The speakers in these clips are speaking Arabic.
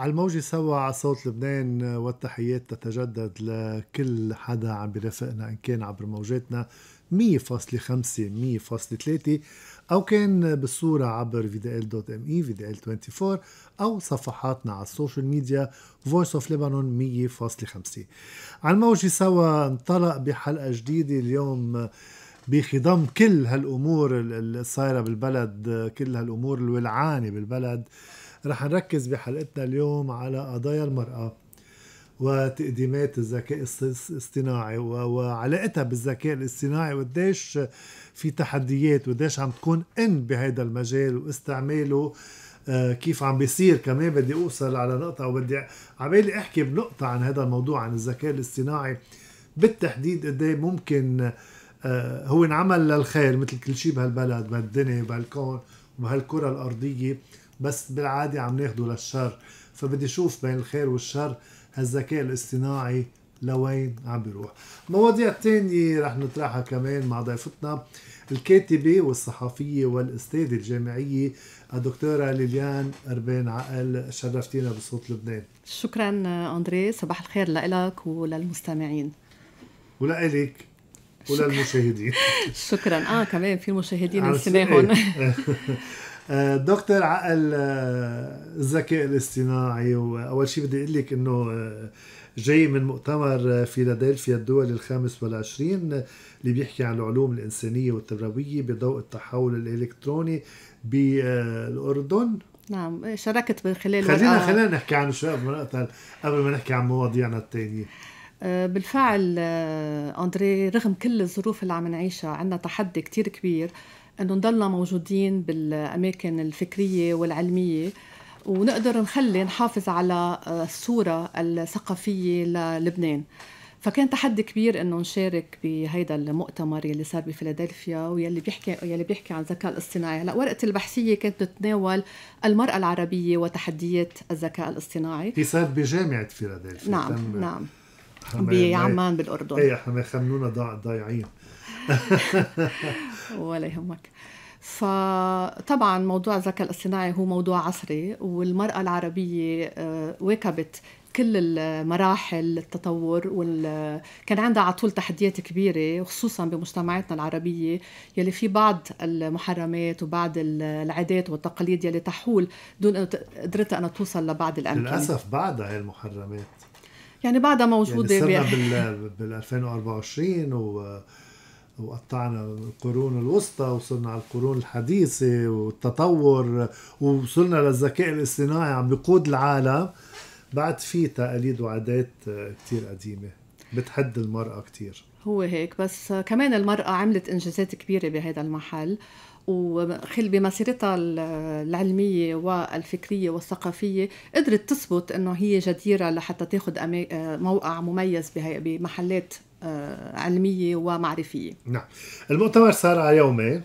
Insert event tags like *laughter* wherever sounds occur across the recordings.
على الموجة سوا على صوت لبنان والتحيات تتجدد لكل حدا عم بيرافقنا إن كان عبر موجاتنا 100.5 100.3 أو كان بالصورة عبر vdl.me vdl24 أو صفحاتنا على السوشيال ميديا Voice of Lebanon 100.5 على الموجة سوا انطلق بحلقة جديدة اليوم بخضم كل هالأمور الصايرة بالبلد كل هالأمور الولعانة بالبلد رح نركز بحلقتنا اليوم على قضايا المرأة وتقديمات الذكاء الاصطناعي وعلاقتها بالذكاء الاصطناعي وقديش في تحديات وقديش عم تكون ان بهذا المجال واستعماله آه، كيف عم بيصير كمان بدي اوصل على نقطه وبدي عبالي احكي بنقطه عن هذا الموضوع عن الذكاء الاصطناعي بالتحديد قد إيه ممكن آه، هو انعمل للخير مثل كل شيء بهالبلد بهالدنيا بهالكون وبهالكره الارضيه بس بالعادة عم ناخده للشر فبدي شوف بين الخير والشر هالذكاء الاصطناعي لوين عم بيروح مواضيع تانية رح نطرحها كمان مع ضيفتنا الكاتبة والصحفية والأستاذة الجامعية الدكتورة ليليان أربين عقل شرفتينا بصوت لبنان شكرا أندري صباح الخير لك وللمستمعين ولإلك وللمشاهدين *laughs* شكرا اه كمان في مشاهدين نسمعهم *laughs* آه، دكتور عقل آه، الذكاء الاصطناعي واول شيء بدي اقول لك انه آه، جاي من مؤتمر فيلادلفيا الدول الخامس والعشرين اللي بيحكي عن العلوم الإنسانية والتربوية بضوء التحول الإلكتروني بالأردن نعم شاركت من خلال خلينا ورقة. خلينا نحكي عن شوي قبل ما نحكي عن مواضيعنا الثانية بالفعل اندري رغم كل الظروف اللي عم نعيشها عندنا تحدي كتير كبير انه نضلنا موجودين بالاماكن الفكريه والعلميه ونقدر نخلي نحافظ على آه، الصوره الثقافيه للبنان فكان تحدي كبير انه نشارك بهيدا المؤتمر يلي صار بفيلادلفيا ويلي بيحكي يلي بيحكي عن الذكاء الاصطناعي، هلا ورقه البحثيه كانت تتناول المراه العربيه وتحديات الذكاء الاصطناعي هي صارت بجامعه فيلادلفيا نعم نعم بعمان بالاردن ايه احنا خمنونا ضايعين *laughs* ولا يهمك فطبعا موضوع الذكاء الاصطناعي هو موضوع عصري والمرأة العربية آه، واكبت كل المراحل التطور وال... كان عندها على طول تحديات كبيرة خصوصا بمجتمعاتنا العربية يلي في بعض المحرمات وبعض العادات والتقاليد يلي تحول دون قدرتها أنها توصل لبعض الأماكن للأسف بعدها هي المحرمات يعني بعدها موجودة يعني صرنا بال... بال 2024 و وقطعنا القرون الوسطى وصلنا على القرون الحديثة والتطور ووصلنا للذكاء الاصطناعي عم بقود العالم بعد في تقاليد وعادات كتير قديمة بتحد المرأة كتير هو هيك بس كمان المرأة عملت إنجازات كبيرة بهذا المحل وخل بمسيرتها العلمية والفكرية والثقافية قدرت تثبت أنه هي جديرة لحتى تاخذ موقع مميز بمحلات آه، علميه ومعرفيه نعم المؤتمر صار على يومين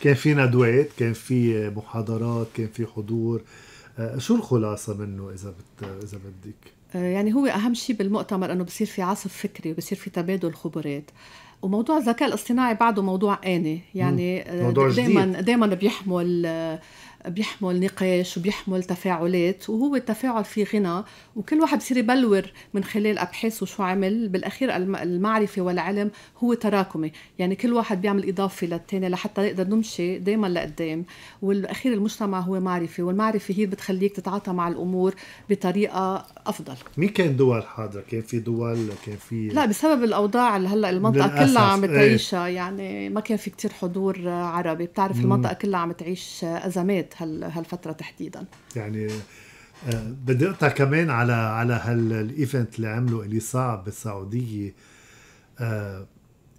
كان في ندوات كان في محاضرات كان في حضور آه، شو الخلاصه منه اذا بت... اذا بدك آه، يعني هو اهم شيء بالمؤتمر انه بصير في عصف فكري وبصير في تبادل خبرات وموضوع الذكاء الاصطناعي بعده موضوع اني يعني دائما دائما بيحمل بيحمل نقاش وبيحمل تفاعلات وهو التفاعل في غنى وكل واحد بصير يبلور من خلال ابحاثه شو عمل بالاخير المعرفه والعلم هو تراكمي يعني كل واحد بيعمل اضافه للثاني لحتى نقدر نمشي دائما لقدام والاخير المجتمع هو معرفه والمعرفه هي بتخليك تتعاطى مع الامور بطريقه افضل مين كان دول حاضر كان في دول كان في لا بسبب الاوضاع اللي هلا المنطقه كلها عم تعيشها إيه. يعني ما كان في كتير حضور عربي بتعرف المنطقه كلها عم تعيش ازمات هالفتره تحديدا يعني آه، بدي اقطع كمان على على هالايفنت اللي عمله اللي صعب بالسعوديه آه،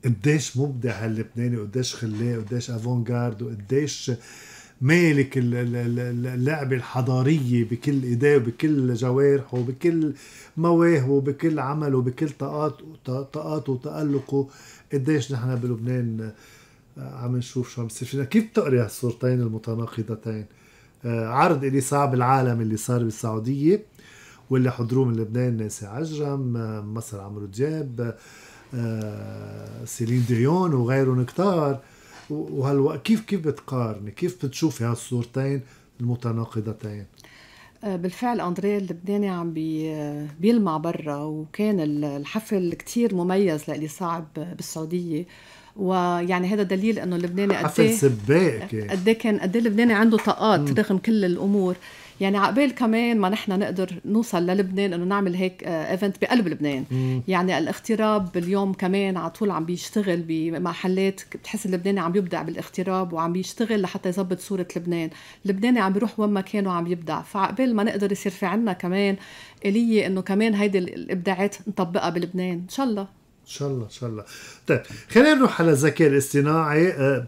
قديش مبدع هاللبناني قديش خلاه قديش افونجارد وقديش مالك اللعبة الحضارية بكل ايديه وبكل جوارحه وبكل مواهبه وبكل عمله وبكل طاقاته وتألقه قديش نحن بلبنان آه عم نشوف شو عم يصير فينا كيف تقري هالصورتين المتناقضتين آه، عرض إلي صعب العالم اللي صار بالسعودية واللي حضروه من لبنان ناسي عجرم آه، مصر عمرو دياب آه، سيلين ديون وغيرهم كتار وهالوقت كيف كيف بتقارني كيف بتشوفي هالصورتين المتناقضتين بالفعل اندريه اللبناني عم بي بيلمع برا وكان الحفل كتير مميز لإلي صعب بالسعوديه ويعني هذا دليل انه اللبناني قد حفل إيه سباك قد إيه كان قد اللبناني إيه عنده طاقات رغم كل الامور يعني عقبال كمان ما نحن نقدر نوصل للبنان انه نعمل هيك ايفنت آه، بقلب لبنان مم. يعني الاغتراب اليوم كمان على طول عم بيشتغل بمحلات بتحس اللبناني عم يبدع بالاغتراب وعم بيشتغل لحتى يظبط صوره لبنان اللبناني عم بيروح وين ما كان وعم يبدع فعقبال ما نقدر يصير في عنا كمان اليه انه كمان هيدي الابداعات نطبقها بلبنان ان شاء الله ان شاء الله ان شاء الله طيب خلينا نروح على الذكاء الاصطناعي أه،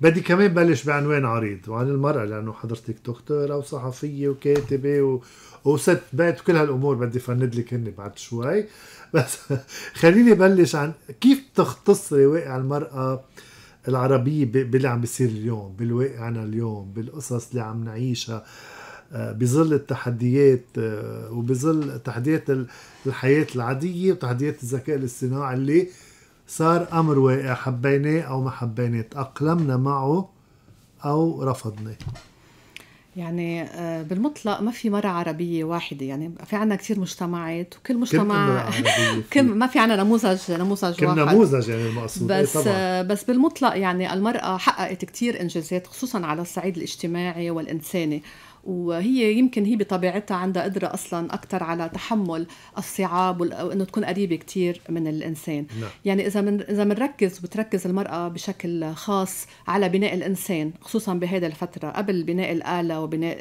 بدي كمان بلش بعنوان عريض وعن المرأة لأنه حضرتك دكتورة وصحفية وكاتبة و... وست بيت وكل هالأمور بدي فند لك هن بعد شوي *laughs* بس خليني بلش عن كيف تختصري واقع المرأة العربية باللي عم بيصير اليوم بالواقعنا اليوم بالقصص اللي عم نعيشها آه آه، بظل التحديات آه، وبظل تحديات الحياة العادية وتحديات الذكاء الاصطناعي اللي صار أمر واقع حبيناه أو ما حبيناه تأقلمنا معه أو رفضناه يعني آه، بالمطلق ما في مرة عربية واحدة يعني في عنا كثير مجتمعات وكل مجتمع *laughs* كم ما في عنا نموذج نموذج كم واحد نموذج يعني المقصود إيه بس طبعا. بس بالمطلق يعني المرأة حققت كثير إنجازات خصوصا على الصعيد الاجتماعي والإنساني وهي يمكن هي بطبيعتها عندها قدرة أصلا أكثر على تحمل الصعاب وأنه تكون قريبة كتير من الإنسان نعم. يعني إذا من إذا بنركز وبتركز المرأة بشكل خاص على بناء الإنسان خصوصا بهذا الفترة قبل بناء الآلة وبناء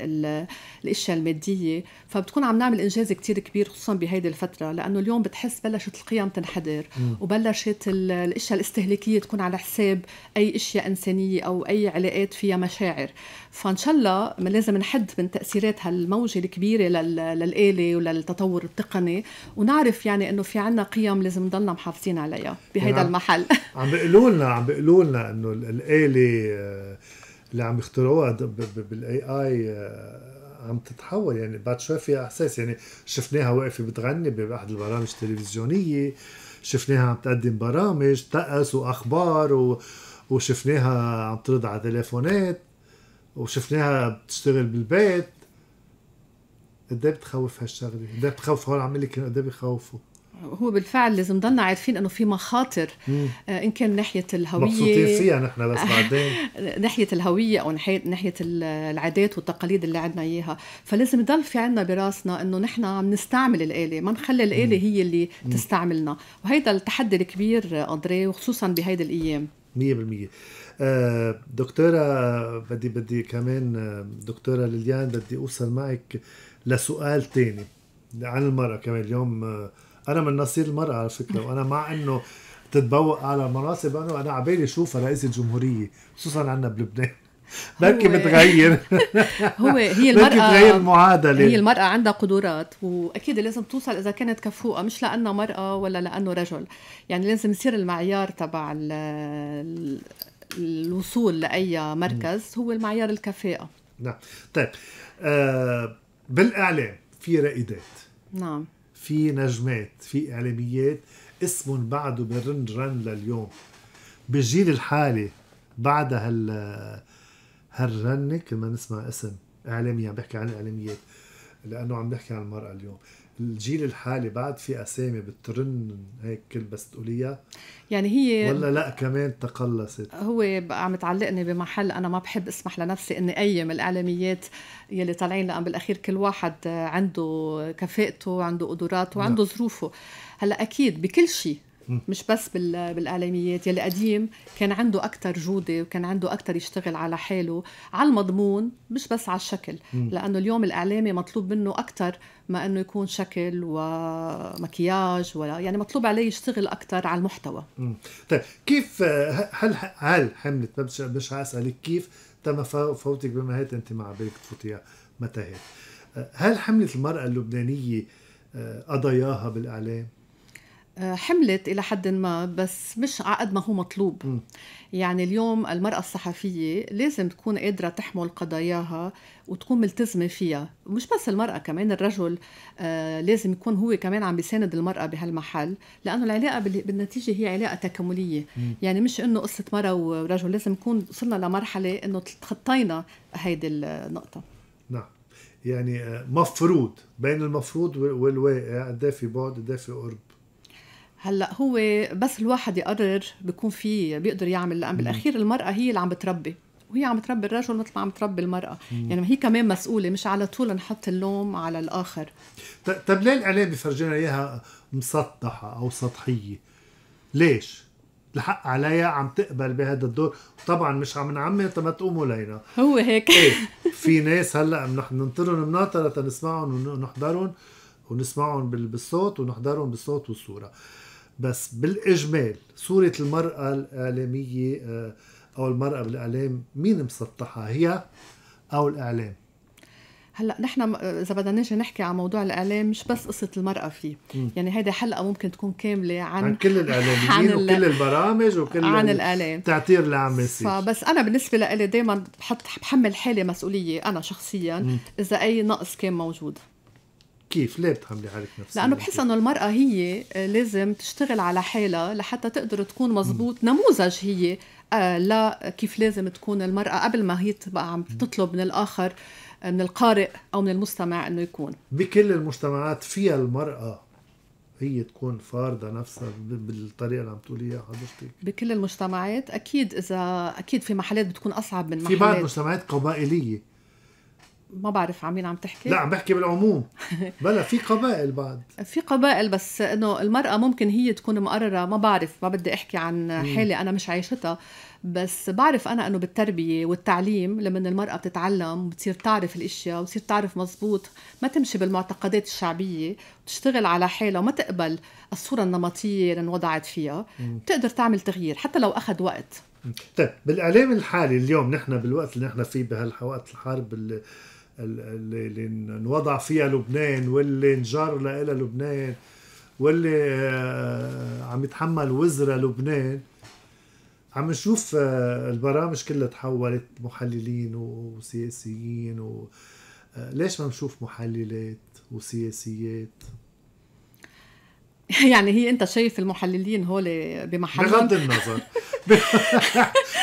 الأشياء المادية فبتكون عم نعمل إنجاز كتير كبير خصوصا بهيدي الفترة لأنه اليوم بتحس بلشت القيم تنحدر وبلشت الأشياء الاستهلاكية تكون على حساب أي أشياء إنسانية أو أي علاقات فيها مشاعر فإن شاء الله لازم نحد من تاثيرات هالموجه الكبيره للاله وللتطور التقني ونعرف يعني انه في عنا قيم لازم نضلنا محافظين عليها بهيدا نعم. المحل *laughs* عم بيقولوا لنا عم بيقولوا لنا انه الاله آه، اللي عم يخترعوها بالاي اي آه، عم تتحول يعني بعد شوي فيها احساس يعني شفناها واقفه بتغني باحد البرامج التلفزيونيه شفناها عم تقدم برامج طقس واخبار و... وشفناها عم ترد على تليفونات وشفناها بتشتغل بالبيت قد ايه بتخوف هالشغله؟ قد ايه بتخوف هول عم لك قد ايه هو بالفعل لازم ضلنا عارفين انه في مخاطر مم. آه، ان كان ناحيه الهويه مبسوطين فيها نحن بس بعدين *laughs* ناحيه الهويه او ناحيه ناحيه العادات والتقاليد اللي عندنا اياها فلازم يضل في عندنا براسنا انه نحن عم نستعمل الاله ما نخلي الاله مم. هي اللي مم. تستعملنا وهيدا التحدي الكبير آه، اندريه وخصوصا بهيدي الايام 100% آه، دكتورة بدي بدي كمان آه، دكتورة ليليان بدي أوصل معك لسؤال تاني عن المرأة كمان اليوم آه، أنا من نصير المرأة على فكرة وأنا مع إنه تتبوق على مناصب أنا أنا عبالي أشوفها رئيس الجمهورية خصوصا عنا بلبنان بلكي *laughs* بتغير هو هي المرأة بتغير المعادلة هي المرأة عندها قدرات وأكيد لازم توصل إذا كانت كفوءة مش لأنها مرأة ولا لأنه رجل يعني لازم يصير المعيار تبع الوصول لاي مركز هو المعيار الكفاءه نعم طيب آه بالاعلام في رائدات نعم في نجمات في اعلاميات اسمهم بعده بالرنج رن لليوم بالجيل الحالي بعد هال هالرنه كل ما نسمع اسم اعلامي عم بحكي عن الاعلاميات لانه عم نحكي عن المراه اليوم الجيل الحالي بعد في اسامي بترن هيك كل بس تقوليها يعني هي ولا لا كمان تقلصت هو عم تعلقني بمحل انا ما بحب اسمح لنفسي اني ايم الاعلاميات يلي طالعين لان بالاخير كل واحد عنده كفاءته عنده قدراته وعنده نعم. ظروفه هلا اكيد بكل شيء مش بس بالاعلاميات يلي قديم كان عنده اكثر جوده وكان عنده اكثر يشتغل على حاله على المضمون مش بس على الشكل لانه اليوم الاعلامي مطلوب منه اكثر ما انه يكون شكل ومكياج ولا يعني مطلوب عليه يشتغل اكثر على المحتوى طيب كيف هل هل حملت مش اسالك كيف تم فوتك هيت انت مع بالك تفوتيها متى هل حملت المراه اللبنانيه آه، قضاياها بالاعلام آه، حملت إلى حد ما بس مش عقد ما هو مطلوب م. يعني اليوم المرأة الصحفية لازم تكون قادرة تحمل قضاياها وتكون ملتزمة فيها مش بس المرأة كمان الرجل آه، لازم يكون هو كمان عم بيساند المرأة بهالمحل لأنه العلاقة بالنتيجة هي علاقة تكاملية م. يعني مش إنه قصة مرأة ورجل لازم نكون وصلنا لمرحلة إنه تخطينا هيدي النقطة نعم يعني آه، مفروض بين المفروض والواقع قد في بعد قد في قرب هلا هو بس الواحد يقرر بيكون في بيقدر يعمل لان بالاخير المراه هي اللي عم بتربي وهي عم تربي الرجل مثل ما عم تربي المراه مم. يعني هي كمان مسؤوله مش على طول نحط اللوم على الاخر طب ليه الاعلام بيفرجينا اياها مسطحه او سطحيه ليش الحق عليها عم تقبل بهذا الدور طبعا مش عم نعمي ما تقوموا لينا هو هيك ايه *laughs* في ناس هلا نحن ننطرهم مناطره تنسمعهم ونحضرهم ونسمعهم بالصوت ونحضرهم بالصوت والصوره بس بالاجمال صوره المراه الاعلاميه آه، او المراه بالاعلام مين مسطحها هي او الاعلام هلا نحن آه، اذا بدنا نجي نحكي عن موضوع الاعلام مش بس قصه المراه فيه م. يعني هيدي حلقه ممكن تكون كامله عن عن كل الاعلاميين عن وكل البرامج وكل عن الاعلام تعتير اللي عم فبس انا بالنسبه لإلي دائما بحط بحمل حالي مسؤوليه انا شخصيا م. اذا اي نقص كان موجود كيف ليه بتعملي حالك نفسيا لانه بحس انه المراه هي لازم تشتغل على حالها لحتى تقدر تكون مزبوط نموذج هي آه، لا كيف لازم تكون المراه قبل ما هي تبقى عم تطلب من الاخر من القارئ او من المستمع انه يكون بكل المجتمعات فيها المراه هي تكون فارضه نفسها بالطريقه اللي عم تقوليها حضرتك بكل المجتمعات اكيد اذا اكيد في محلات بتكون اصعب من محلات في بعض المجتمعات قبائليه ما بعرف عن مين عم تحكي لا عم بحكي بالعموم *laughs* بلا في قبائل بعد في قبائل بس انه المراه ممكن هي تكون مقرره ما بعرف ما بدي احكي عن حالي انا مش عايشتها بس بعرف انا انه بالتربيه والتعليم لما المراه بتتعلم بتصير تعرف الاشياء وتصير تعرف مزبوط ما تمشي بالمعتقدات الشعبيه وتشتغل على حالها وما تقبل الصوره النمطيه اللي انوضعت فيها بتقدر تعمل تغيير حتى لو اخذ وقت طيب بالاعلام الحالي اليوم نحن بالوقت اللي نحن فيه بهالوقت الحرب اللي اللي انوضع فيها لبنان واللي انجر لها لبنان واللي آه، عم يتحمل وزرة لبنان عم نشوف آه، البرامج كلها تحولت محللين وسياسيين و آه، ليش ما نشوف محللات وسياسيات *laughs* يعني هي انت شايف المحللين هول بمحل بغض النظر *laughs* *laughs*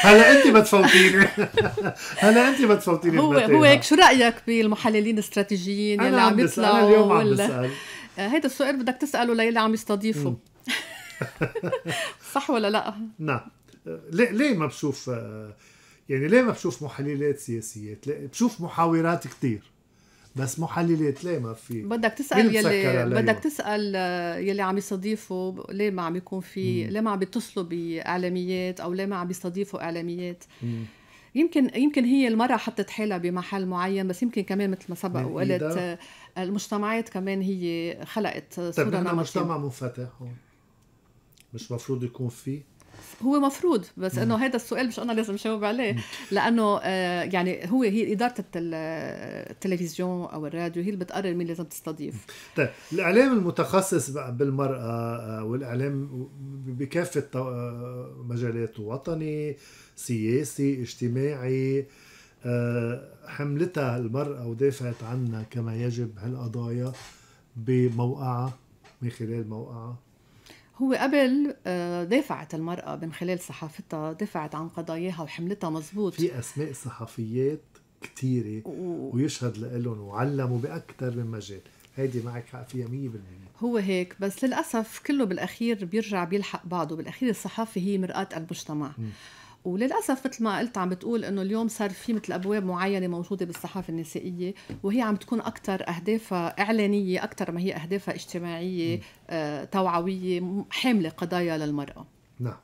هلا انت بتفوتيني *laughs* هلا انت بتفوتيني هو هو هيك شو رايك بالمحللين الاستراتيجيين اللي عم يطلعوا انا اليوم عم بسال آه، هيدا السؤال بدك تساله للي عم يستضيفه *laughs* صح ولا لا؟ نعم ليه ليه ما بشوف آه، يعني ليه ما بشوف محللات سياسيات؟ بشوف محاورات كثير بس محللات ليه ما في بدك تسال يلي بدك تسال آه، يلي عم يستضيفوا ليه ما عم يكون في ليه ما عم بيتصلوا باعلاميات او ليه ما عم بيستضيفوا اعلاميات يمكن يمكن هي المره حطت حالها بمحل معين بس يمكن كمان مثل ما سبق وقلت آه، المجتمعات كمان هي خلقت طيب، صورة طيب نحن مجتمع منفتح هون مش مفروض يكون فيه هو مفروض بس انه هذا السؤال مش انا لازم اجاوب عليه لانه آه، يعني هو هي اداره التلفزيون او الراديو هي اللي بتقرر مين لازم تستضيف طيب الاعلام المتخصص بالمراه آه، والاعلام بكافه آه، مجالاته وطني سياسي اجتماعي حملتها المرأة ودافعت عنها كما يجب هالقضايا بموقعها من خلال موقعها هو قبل آه، دافعت المرأة من خلال صحافتها دافعت عن قضاياها وحملتها مزبوط في أسماء صحفيات كتيرة ويشهد لهم وعلموا بأكثر من مجال هيدي معك حق فيها 100% هو هيك بس للأسف كله بالأخير بيرجع بيلحق بعضه بالأخير الصحافة هي مرآة المجتمع م. وللاسف مثل ما قلت عم بتقول انه اليوم صار في مثل ابواب معينه موجوده بالصحافه النسائيه وهي عم تكون اكثر اهدافها اعلانيه اكثر ما هي اهدافها اجتماعيه آه، توعويه حامله قضايا للمراه نعم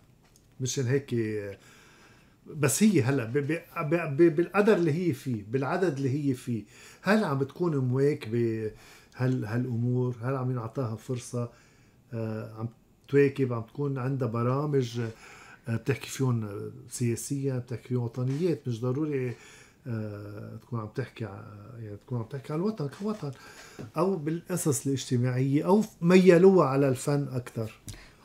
مشان هيك بس هي هلا بالقدر اللي هي فيه بالعدد اللي هي فيه هل عم بتكون مواكبه هل هالامور هل عم ينعطاها فرصه آه، عم تواكب عم تكون عندها برامج آه، بتحكي فيهم آه، سياسيا بتحكي فيهم وطنيات مش ضروري آه، تكون عم تحكي يعني تكون عم تحكي عن الوطن كوطن او بالاسس الاجتماعيه او ميلوها على الفن اكثر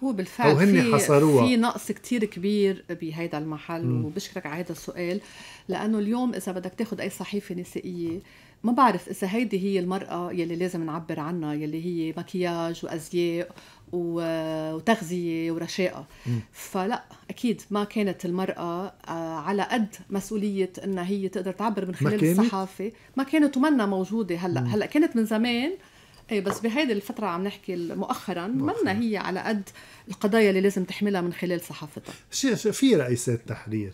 هو بالفعل في في نقص كتير كبير بهيدا المحل م. وبشكرك على هذا السؤال لانه اليوم اذا بدك تاخذ اي صحيفه نسائيه ما بعرف اذا هيدي هي المراه يلي لازم نعبر عنها يلي هي مكياج وازياء وتغذية ورشاقة فلا أكيد ما كانت المرأة آه، على قد مسؤولية أنها هي تقدر تعبر من خلال الصحافة ما كانت ومنا موجودة هلأ مم. هلأ كانت من زمان ايه بس بهيدي الفترة عم نحكي مؤخرا منا هي على قد القضايا اللي لازم تحملها من خلال صحافتها في رئيسات تحرير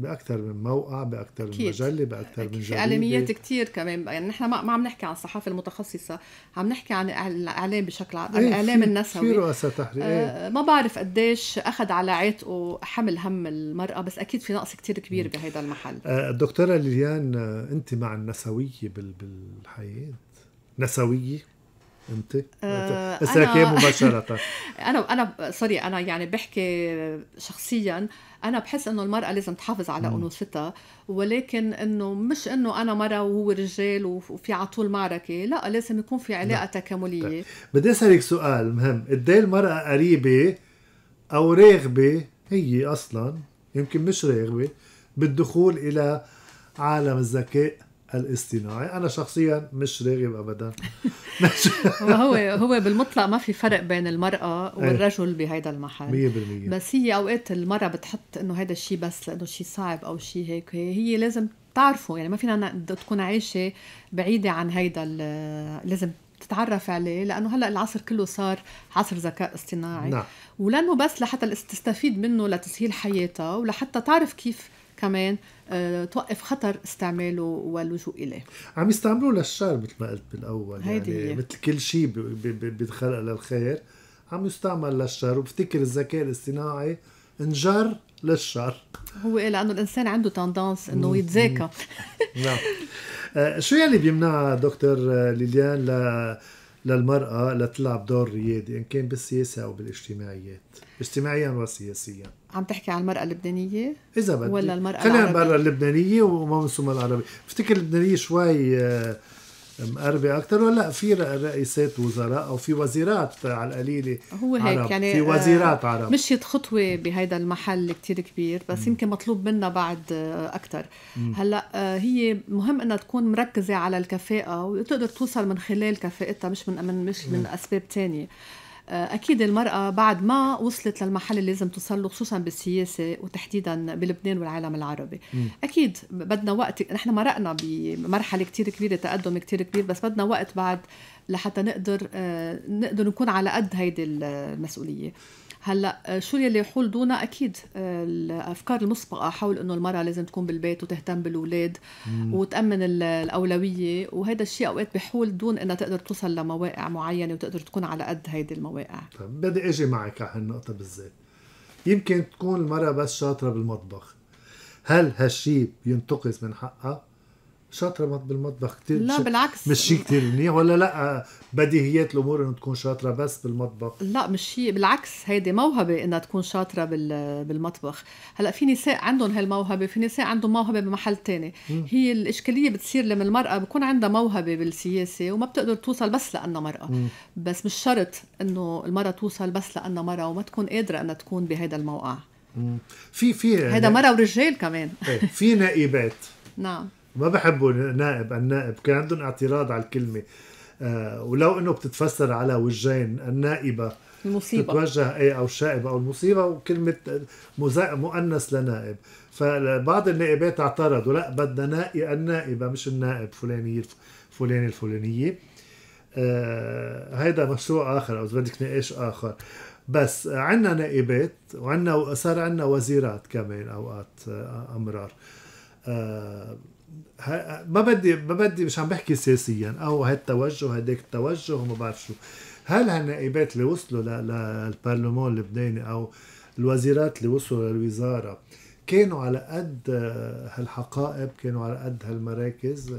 باكثر من موقع باكثر من مجله باكثر من جريده اعلاميات كثير كمان يعني نحن ما عم نحكي عن الصحافه المتخصصه عم نحكي عن الاعلام بشكل عام ايه الاعلام النسوي في رؤساء تحرير آه ما بعرف قديش اخذ على عاتقه حمل هم المراه بس اكيد في نقص كثير كبير بهذا المحل آه الدكتوره ليليان آه، انت مع النسويه بالحياه نسويه آه، انت اسالك اياه مباشره *laughs* انا انا سوري انا يعني بحكي شخصيا انا بحس انه المراه لازم تحافظ على انوثتها ولكن انه مش انه انا مره وهو رجال وفي على طول معركه لا لازم يكون في علاقه لا. نعم. تكامليه طيب. بدي اسالك سؤال مهم قد إيه المراه قريبه او راغبه هي اصلا يمكن مش راغبه بالدخول الى عالم الذكاء الاصطناعي انا شخصيا مش راغب ابدا *laughs* هو هو بالمطلق ما في فرق بين المراه إيه. والرجل بهيدا المحل 100% بس هي اوقات المراه بتحط انه هذا الشيء بس لانه شيء صعب او شيء هيك هي لازم تعرفه يعني ما فينا تكون عايشه بعيده عن هيدا لازم تتعرف عليه لانه هلا العصر كله صار عصر ذكاء اصطناعي نعم. ولانه بس لحتى تستفيد منه لتسهيل حياتها ولحتى تعرف كيف كمان آه، توقف خطر استعماله واللجوء اليه عم يستعملوه للشر مثل ما قلت بالاول هيدي يعني مثل كل شيء بيتخلق للخير عم يستعمل للشر وبفتكر الذكاء الاصطناعي انجر للشر هو لانه الانسان عنده تندانس انه يتذاكى نعم آه، شو يلي بيمنع دكتور آه، ليليان ل للمرأة لتلعب دور ريادي إن كان بالسياسة أو بالاجتماعيات اجتماعيا وسياسيا عم تحكي عن المرأة اللبنانية؟ إذا بدي ولا المرأة خلينا المرأة اللبنانية وما وموسم العربية، بفتكر اللبنانية شوي آه، مقربة أكثر ولا في رئيسات وزراء أو في وزيرات على القليلة هو هيك عرب. يعني في آه، وزيرات عرب مشيت خطوة بهيدا المحل كتير كبير بس م. يمكن مطلوب منا بعد آه، أكثر هلا هي مهم إنها تكون مركزة على الكفاءة وتقدر توصل من خلال كفاءتها مش من مش من أسباب تانية آه، اكيد المراه بعد ما وصلت للمحل اللي لازم توصل له خصوصا بالسياسه وتحديدا بلبنان والعالم العربي م. اكيد بدنا وقت نحن مرقنا بمرحله كتير كبيره تقدم كتير كبير بس بدنا وقت بعد لحتى نقدر آه، نقدر نكون على قد هيدي المسؤوليه هلا آه، شو يلي يحول دونا اكيد آه، الافكار المسبقه حول انه المراه لازم تكون بالبيت وتهتم بالاولاد وتامن الاولويه وهذا الشيء اوقات بحول دون انها تقدر توصل لمواقع معينه وتقدر تكون على قد هيدي المواقع طيب بدي اجي معك على هالنقطه بالذات يمكن تكون المراه بس شاطره بالمطبخ هل هالشيء بينتقص من حقها شاطره بالمطبخ كثير لا بالعكس مش شيء كثير منيح ولا لا بديهيات الامور انه تكون شاطره بس بالمطبخ لا مش شيء بالعكس هيدي موهبه انها تكون شاطره بالمطبخ هلا في نساء عندهم هالموهبه في نساء عندهم موهبه بمحل تاني م. هي الاشكاليه بتصير لما المراه بكون عندها موهبه بالسياسه وما بتقدر توصل بس لانها مراه م. بس مش شرط انه المراه توصل بس لانها مراه وما تكون قادره انها تكون بهذا الموقع في في هذا مراه ورجال كمان إيه، في نائبات *laughs* نعم ما بحبوا نائب النائب كان عندهم اعتراض على الكلمه آه ولو انه بتتفسر على وجهين النائبه المصيبة تتوجه اي او الشائبة او المصيبة وكلمة مؤنث لنائب فبعض النائبات اعترضوا لا بدنا نائب النائبة مش النائب فلانية فلانية الفلانية آه هيدا مشروع اخر او بدك نقاش اخر بس عندنا نائبات وعندنا صار عندنا وزيرات كمان اوقات آه، امرار آه ما بدي ما بدي مش عم بحكي سياسيا او هالتوجه هداك التوجه وما بعرف شو هل هالنائبات اللي وصلوا للبرلمان اللبناني او الوزيرات اللي وصلوا للوزاره كانوا على قد هالحقائب كانوا على قد هالمراكز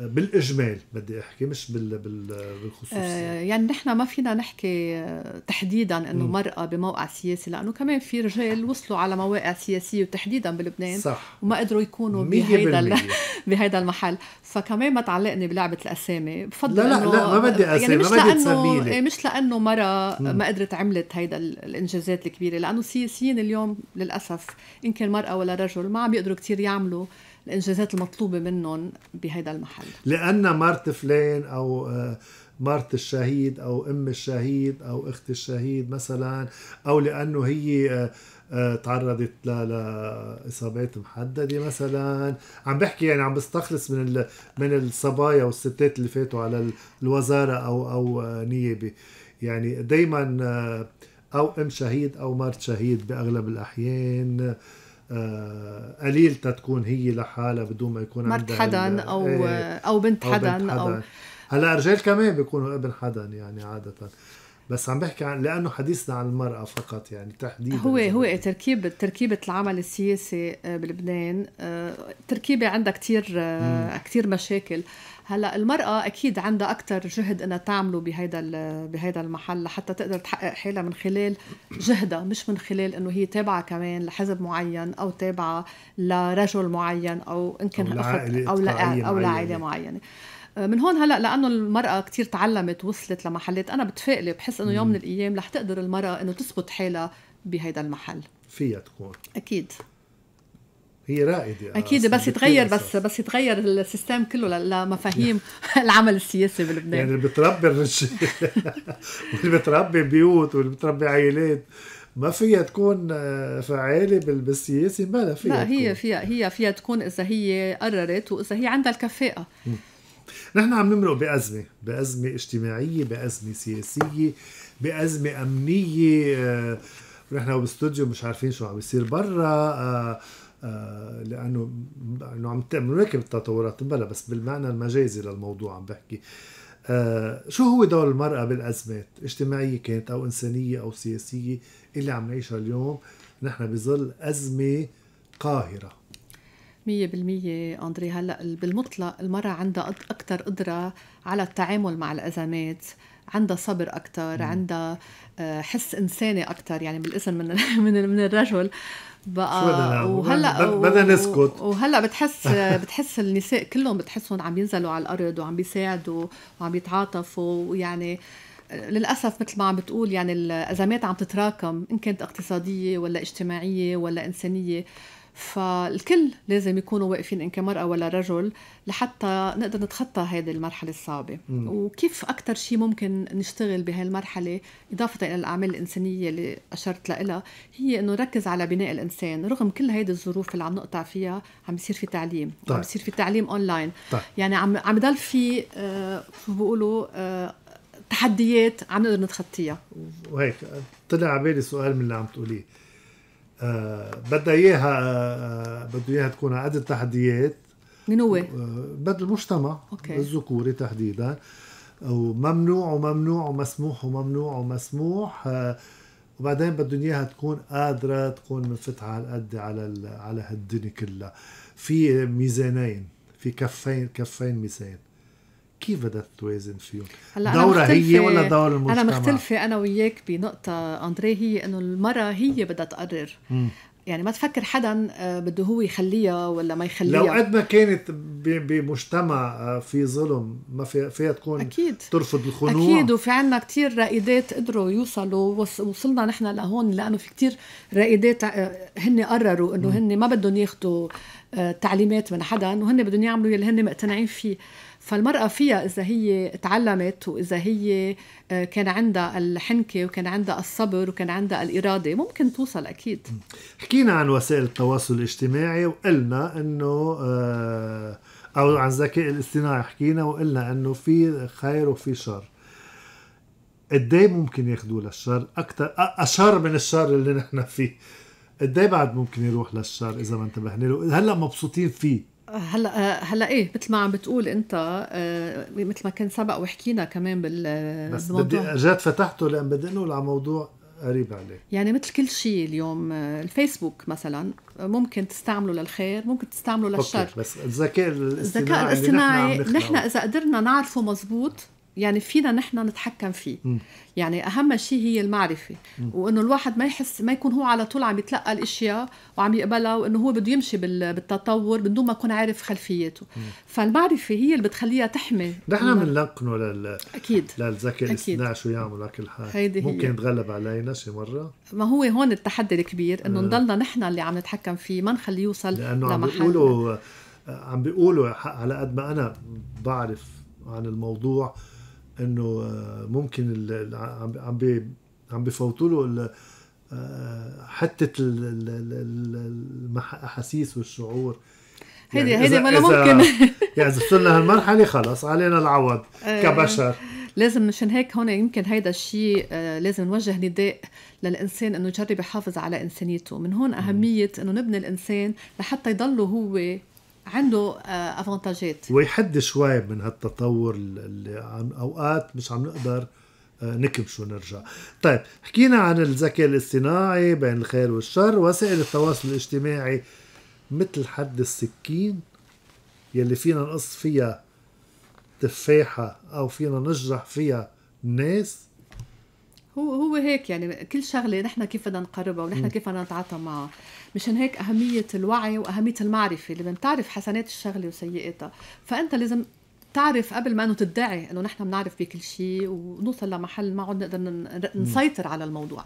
بالاجمال بدي احكي مش بالخصوص آه، يعني نحن ما فينا نحكي آه، تحديدا انه مرأة بموقع سياسي لانه كمان في رجال وصلوا على مواقع سياسيه وتحديدا بلبنان صح وما قدروا يكونوا بهيدا *laughs* بهيدا المحل فكمان ما تعلقني بلعبه الاسامي بفضل لا لا, لا ما بدي يعني اسامي يعني مش ما بدي لانه إيه، مش لانه مراه ما قدرت عملت هيدا الانجازات الكبيره لانه السياسيين اليوم للاسف ان كان مرأة ولا رجل ما عم بيقدروا كثير يعملوا الانجازات المطلوبه منهم بهيدا المحل لان مرت فلان او آه، مرت الشهيد او ام الشهيد او اخت الشهيد مثلا او لانه هي آه، آه، تعرضت لاصابات محدده مثلا عم بحكي يعني عم بستخلص من من الصبايا والستات اللي فاتوا على الوزاره او او نيابه يعني دائما او ام شهيد او مرت شهيد باغلب الاحيان آه، قليل تكون هي لحالها بدون ما يكون مرت عندها حدا او إيه، او بنت حدا او, بنت حدا أو هلا الرجال كمان بيكونوا ابن حدا يعني عاده بس عم بحكي عن لانه حديثنا عن المراه فقط يعني تحديدا هو هو تركيب تركيبه العمل السياسي آه، بلبنان آه، تركيبه عندها كثير كثير مشاكل هلا المرأة أكيد عندها أكثر جهد إنها تعمله بهيدا بهيدا المحل لحتى تقدر تحقق حالها من خلال جهدها مش من خلال إنه هي تابعة كمان لحزب معين أو تابعة لرجل معين أو إن كان أو أخت أو أو لعائلة معينة آه، من هون هلا لانه المراه كتير تعلمت وصلت لمحلات انا بتفائل بحس انه يوم من الايام رح تقدر المراه انه تثبت حالها بهيدا المحل فيها تكون اكيد هي رائده آه، اكيد بس يتغير بس بس يتغير السيستم كله لمفاهيم *laughs* العمل السياسي بلبنان يعني اللي بتربي الرجال *laughs* واللي بتربي بيوت واللي بتربي عائلات ما فيها تكون آه، فعاله بالسياسه ما لا فيها لا هي تكون. فيها هي فيها تكون اذا هي قررت واذا هي عندها الكفاءه نحن عم نمرق بأزمة بأزمة اجتماعية بأزمة سياسية بأزمة أمنية آه، نحن باستوديو مش عارفين شو عم يصير برا آه، لانه انه عم هيك التطورات بلا بس بالمعنى المجازي للموضوع عم بحكي آه شو هو دور المرأة بالأزمات اجتماعية كانت أو إنسانية أو سياسية اللي عم نعيشها اليوم نحن بظل أزمة قاهرة مية بالمية أندري هلأ بالمطلق المرأة عندها أكثر قدرة على التعامل مع الأزمات عندها صبر أكثر عندها آه، حس إنساني أكثر يعني بالاسم من *laughs* من الرجل بقى وهلا بدنا نسكت وهلا بتحس *laughs* بتحس النساء كلهم بتحسهم عم ينزلوا على الارض وعم بيساعدوا وعم يتعاطفوا ويعني للاسف مثل ما عم بتقول يعني الازمات عم تتراكم ان كانت اقتصاديه ولا اجتماعيه ولا انسانيه فالكل لازم يكونوا واقفين ان كمراه ولا رجل لحتى نقدر نتخطى هذه المرحله الصعبه مم. وكيف اكثر شيء ممكن نشتغل بهالمرحلة المرحله اضافه الى الاعمال الانسانيه اللي اشرت لها هي انه نركز على بناء الانسان رغم كل هذه الظروف اللي عم نقطع فيها عم يصير في تعليم طيب. عم يصير في تعليم اونلاين طيب. يعني عم عم يضل في آه بيقولوا آه تحديات عم نقدر نتخطيها وهيك طلع على بالي سؤال من اللي عم تقوليه آه، بدها اياها آه، آه، بده اياها تكون قد التحديات من هو؟ بدل المجتمع أوكي. الذكوري تحديدا وممنوع وممنوع ومسموح وممنوع ومسموح وبعدين بدهم اياها تكون قادره تكون منفتحه على قد على على هالدنيا كلها في ميزانين في كفين كفين ميزان كيف بدها توازن فيهم؟ هلا دورها هي ولا دور المجتمع؟ انا مختلفه انا وياك بنقطه اندري هي انه المراه هي بدها تقرر يعني ما تفكر حدا آه، بده هو يخليها ولا ما يخليها لو قد ما كانت بمجتمع آه، في ظلم ما فيها تكون أكيد. ترفض الخنوع اكيد وفي عنا كثير رائدات قدروا يوصلوا وصلنا نحن لهون لانه في كثير رائدات آه، هن قرروا انه هن ما بدهم ياخذوا تعليمات من حدا وهن بدهم يعملوا اللي هن مقتنعين فيه فالمرأة فيها إذا هي تعلمت وإذا هي آه، كان عندها الحنكة وكان عندها الصبر وكان عندها الإرادة ممكن توصل أكيد حكينا عن وسائل التواصل الاجتماعي وقلنا أنه آه، أو عن الذكاء الاصطناعي حكينا وقلنا أنه في خير وفي شر قد إيه ممكن ياخذوه للشر اكثر اشر من الشر اللي نحن فيه قد إيه بعد ممكن يروح للشر اذا ما انتبهنا له هلا مبسوطين فيه هلا آه، هلا ايه مثل ما عم بتقول انت آه، مثل ما كان سبق وحكينا كمان بال آه، بس بدي جات فتحته لان بدي انقل على موضوع قريب عليه يعني مثل كل شيء اليوم الفيسبوك مثلا ممكن تستعمله للخير ممكن تستعمله للشر بس الذكاء الاصطناعي الذكاء الاصطناعي نحن, نحن اذا قدرنا نعرفه مزبوط يعني فينا نحن نتحكم فيه م. يعني اهم شيء هي المعرفه وانه الواحد ما يحس ما يكون هو على طول عم يتلقى الاشياء وعم يقبلها وانه هو بده يمشي بالتطور بدون ما يكون عارف خلفيته م. فالمعرفه هي اللي بتخليها تحمي نحن بنلقنه لل اكيد للذكاء الاصطناعي شو يعمل كل حال ممكن يتغلب علينا شي مره ما هو هون التحدي الكبير انه آه. نضلنا نحن اللي عم نتحكم فيه ما نخليه يوصل لانه عم بيقولوا عم بيقولوا على قد ما انا بعرف عن الموضوع انه آه، ممكن عم عم بفوتوا له آه، حتة الاحاسيس والشعور هيدي يعني هيدي ما ممكن *laughs* يعني اذا وصلنا هالمرحله خلص علينا العوض آه، كبشر لازم مشان هيك هون يمكن هيدا الشيء لازم نوجه نداء للانسان انه يجرب يحافظ على انسانيته من هون اهميه انه نبني الانسان لحتى يضله هو عنده افونتاجات آه، ويحد شوي من هالتطور اللي عم اوقات مش عم نقدر آه، نكبشه ونرجع طيب حكينا عن الذكاء الاصطناعي بين الخير والشر وسائل التواصل الاجتماعي مثل حد السكين يلي فينا نقص فيها تفاحة أو فينا نجرح فيها الناس هو هو هيك يعني كل شغله نحن كيف بدنا نقربها ونحن كيف بدنا نتعاطى معها مشان هيك اهميه الوعي واهميه المعرفه لما بتعرف حسنات الشغله وسيئاتها فانت لازم تعرف قبل ما انه تدعي انه نحن بنعرف بكل شيء ونوصل لمحل ما عدنا نقدر نسيطر على الموضوع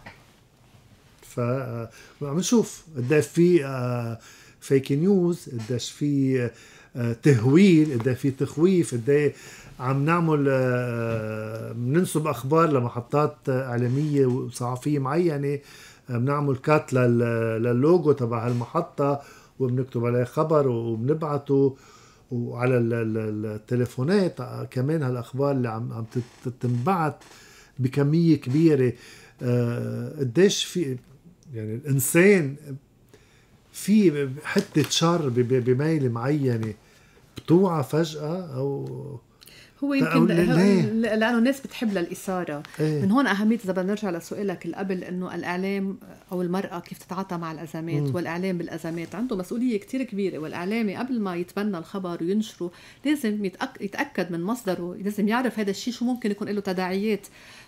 ف عم آه، نشوف قديش في فيك آه، نيوز قديش في آه، تهويل قديش في تخويف قديش عم نعمل آه، بننسب اخبار لمحطات اعلاميه وصحفيه معينه آه، بنعمل كات لللوجو تبع هالمحطه وبنكتب عليه خبر وبنبعته وعلى التليفونات آه، كمان هالاخبار اللي عم عم تنبعث بكميه كبيره قديش في يعني الانسان في حته شر بميله معينه بتوعى فجاه او هو يمكن لانه الناس بتحب للاثاره إيه؟ من هون اهميه اذا بدنا نرجع لسؤالك قبل انه الاعلام او المراه كيف تتعاطى مع الازمات مم. والاعلام بالازمات عنده مسؤوليه كتير كبيره والاعلامي قبل ما يتبنى الخبر وينشره لازم يتاكد من مصدره لازم يعرف هذا الشيء شو ممكن يكون له تداعيات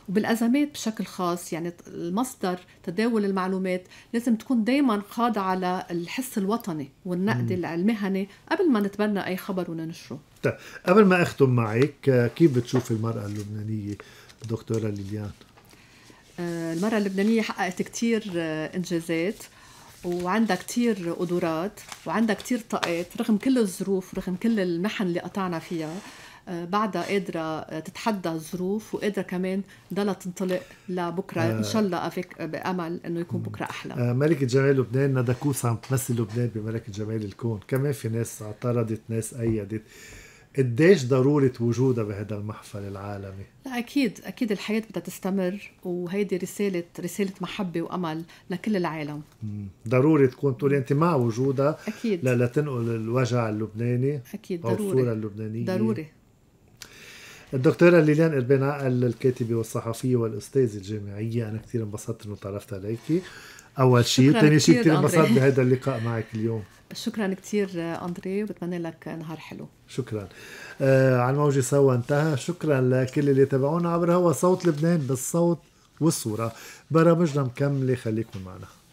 وبالأزمات بشكل خاص يعني المصدر تداول المعلومات لازم تكون دايما خاضعة للحس الوطني والنقد المهني قبل ما نتبنى أي خبر وننشره طيب قبل ما أختم معك آه، كيف بتشوف المرأة اللبنانية دكتورة ليليان؟ آه، المرأة اللبنانية حققت كثير آه، إنجازات وعندها كتير قدرات وعندها كتير طاقات رغم كل الظروف رغم كل المحن اللي قطعنا فيها آه، بعدها قادرة آه، تتحدى الظروف وقادرة كمان ضلها تنطلق لبكرة آه. إن شاء الله أفك بأمل إنه يكون بكرة أحلى ملكة جمال لبنان ندى كوسا عم تمثل لبنان بملكة جمال الكون كمان في ناس اعترضت ناس أيدت قديش ضرورة وجودها بهذا المحفل العالمي؟ لا أكيد أكيد الحياة بدها تستمر وهيدي رسالة رسالة محبة وأمل لكل العالم ضروري تكون تقولي أنت مع وجودها أكيد لتنقل الوجع اللبناني أكيد أو ضروري الصورة اللبنانية ضروري الدكتورة ليليان قربان عقل الكاتبة والصحفية والأستاذة الجامعية أنا كثير انبسطت إنه تعرفت عليكي أول شيء ثاني شيء كثير انبسطت بهذا اللقاء معك اليوم شكرا كثير أندري وبتمنى لك نهار حلو شكرا آه على الموجة سوا انتهى شكرا لكل اللي تابعونا عبر هو صوت لبنان بالصوت والصورة برامجنا مكملة خليكم معنا